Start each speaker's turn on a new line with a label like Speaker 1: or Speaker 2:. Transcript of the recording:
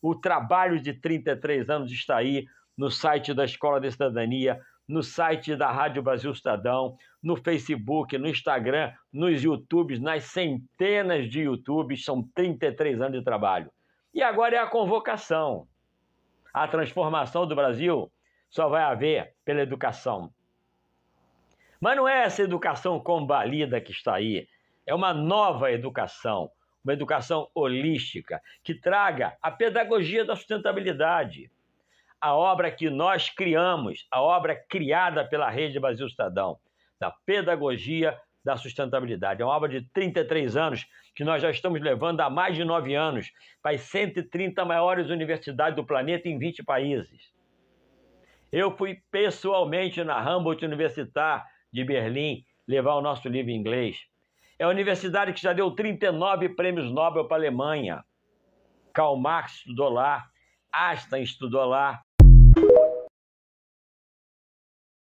Speaker 1: O trabalho de 33 anos está aí no site da Escola de Cidadania, no site da Rádio Brasil Estadão, no Facebook, no Instagram, nos YouTubes, nas centenas de YouTubes, são 33 anos de trabalho. E agora é a convocação. A transformação do Brasil só vai haver pela educação. Mas não é essa educação combalida que está aí, é uma nova educação, uma educação holística, que traga a pedagogia da sustentabilidade. A obra que nós criamos, a obra criada pela Rede Brasil Cidadão, da pedagogia da sustentabilidade. É uma obra de 33 anos que nós já estamos levando há mais de nove anos para as 130 maiores universidades do planeta em 20 países. Eu fui pessoalmente na Humboldt Universität de Berlim levar o nosso livro em inglês. É a universidade que já deu 39 prêmios Nobel para a Alemanha. Karl Marx estudou lá, Einstein estudou lá,